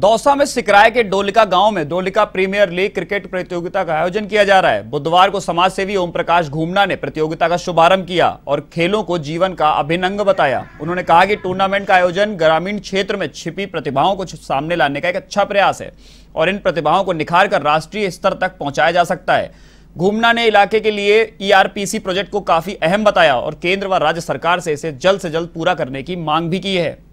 दौसा में सिकराय के डोलिका गांव में डोलिका प्रीमियर लीग क्रिकेट प्रतियोगिता का आयोजन किया जा रहा है बुधवार को समाज सेवी ओम प्रकाश घूमना ने प्रतियोगिता का शुभारंभ किया और खेलों को जीवन का अभिनंग बताया उन्होंने कहा कि टूर्नामेंट का आयोजन ग्रामीण क्षेत्र में छिपी प्रतिभाओं को सामने लाने का एक अच्छा प्रयास है और इन प्रतिभाओं को निखार कर राष्ट्रीय स्तर तक पहुंचाया जा सकता है घूमना ने इलाके के लिए ईआरपीसी e प्रोजेक्ट को काफी अहम बताया और केंद्र व राज्य सरकार से इसे जल्द से जल्द पूरा करने की मांग भी की है